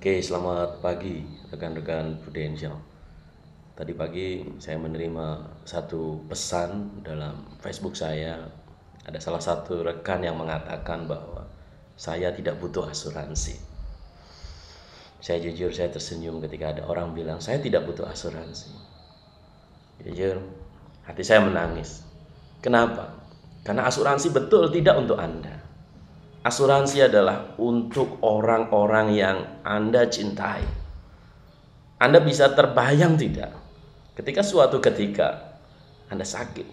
Oke, selamat pagi rekan-rekan Prudential. Tadi pagi saya menerima satu pesan dalam Facebook saya. Ada salah satu rekan yang mengatakan bahwa saya tidak butuh asuransi. Saya jujur saya tersenyum ketika ada orang bilang saya tidak butuh asuransi. Jujur, hati saya menangis. Kenapa? Karena asuransi betul tidak untuk Anda. Asuransi adalah untuk orang-orang yang Anda cintai. Anda bisa terbayang tidak ketika suatu ketika Anda sakit,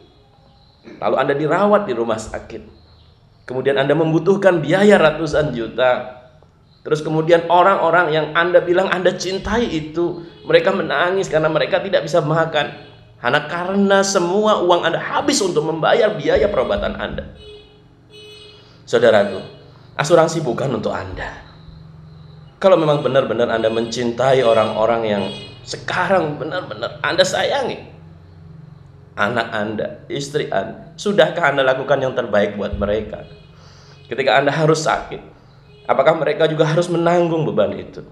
lalu Anda dirawat di rumah sakit, kemudian Anda membutuhkan biaya ratusan juta, terus kemudian orang-orang yang Anda bilang Anda cintai itu, mereka menangis karena mereka tidak bisa makan, karena karena semua uang Anda habis untuk membayar biaya perobatan Anda. Saudaraku, Asuransi bukan untuk Anda. Kalau memang benar-benar Anda mencintai orang-orang yang sekarang benar-benar Anda sayangi, anak Anda, istri Anda, sudahkah Anda lakukan yang terbaik buat mereka? Ketika Anda harus sakit, apakah mereka juga harus menanggung beban itu?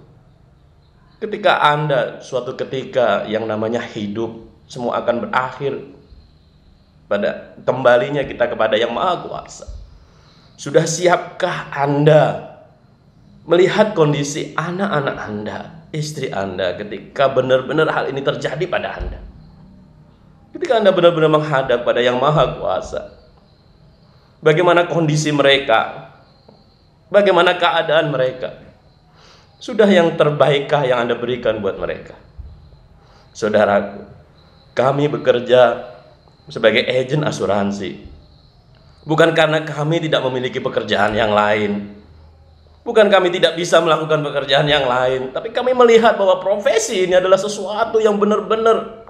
Ketika Anda suatu ketika yang namanya hidup, semua akan berakhir pada kembalinya kita kepada Yang Maha Kuasa sudah siapkah Anda melihat kondisi anak-anak Anda, istri Anda ketika benar-benar hal ini terjadi pada Anda? Ketika Anda benar-benar menghadap pada Yang Maha Kuasa, bagaimana kondisi mereka? Bagaimana keadaan mereka? Sudah yang terbaikkah yang Anda berikan buat mereka? Saudaraku, kami bekerja sebagai agen asuransi Bukan karena kami tidak memiliki pekerjaan yang lain. Bukan kami tidak bisa melakukan pekerjaan yang lain, tapi kami melihat bahwa profesi ini adalah sesuatu yang benar-benar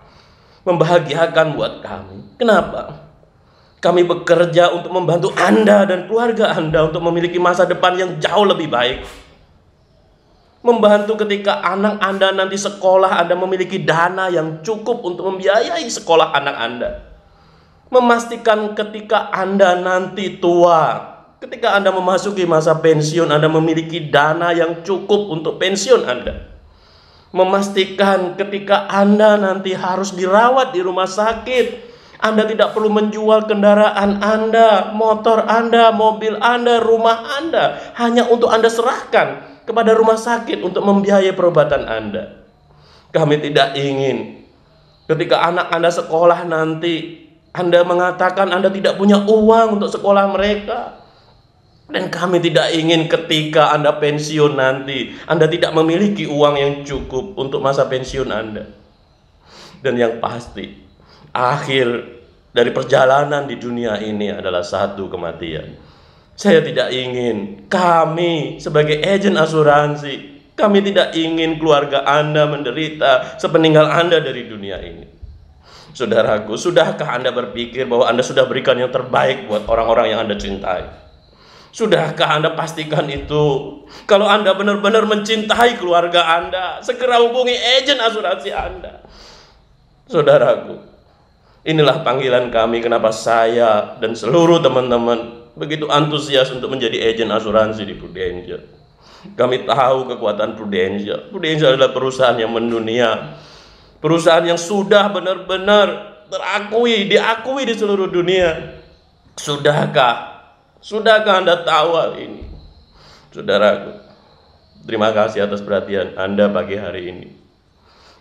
membahagiakan buat kami. Kenapa? kami bekerja untuk membantu Anda dan keluarga Anda untuk memiliki masa depan yang jauh lebih baik. Membantu ketika anak Anda nanti sekolah, Anda memiliki dana yang cukup untuk membiayai sekolah anak Anda memastikan ketika Anda nanti tua, ketika Anda memasuki masa pensiun, Anda memiliki dana yang cukup untuk pensiun Anda. Memastikan ketika Anda nanti harus dirawat di rumah sakit, Anda tidak perlu menjual kendaraan Anda, motor Anda, mobil Anda, rumah Anda, hanya untuk Anda serahkan kepada rumah sakit untuk membiayai perobatan Anda. Kami tidak ingin ketika anak Anda sekolah nanti anda mengatakan Anda tidak punya uang untuk sekolah mereka. Dan kami tidak ingin ketika Anda pensiun nanti, Anda tidak memiliki uang yang cukup untuk masa pensiun Anda. Dan yang pasti, akhir dari perjalanan di dunia ini adalah satu kematian. Saya tidak ingin kami sebagai agen asuransi, kami tidak ingin keluarga Anda menderita sepeninggal Anda dari dunia ini. Saudaraku, sudahkah Anda berpikir bahwa Anda sudah berikan yang terbaik buat orang-orang yang Anda cintai? Sudahkah Anda pastikan itu? Kalau Anda benar-benar mencintai keluarga Anda, segera hubungi agen asuransi Anda. Saudaraku, inilah panggilan kami kenapa saya dan seluruh teman-teman begitu antusias untuk menjadi agen asuransi di Prudential. Kami tahu kekuatan Prudential. Prudential adalah perusahaan yang mendunia Perusahaan yang sudah benar-benar terakui, diakui di seluruh dunia. Sudahkah? Sudahkah Anda tahu hal ini? Saudaraku, terima kasih atas perhatian Anda pagi hari ini.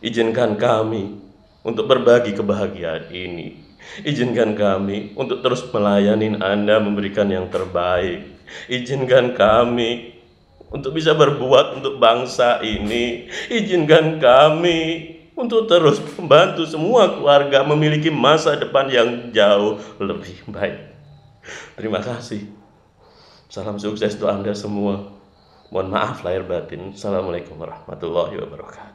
Izinkan kami untuk berbagi kebahagiaan ini. Izinkan kami untuk terus melayani Anda memberikan yang terbaik. Izinkan kami untuk bisa berbuat untuk bangsa ini. Izinkan kami untuk terus membantu semua keluarga memiliki masa depan yang jauh lebih baik. Terima kasih. Salam sukses untuk Anda semua. Mohon maaf lahir batin. Assalamualaikum warahmatullahi wabarakatuh.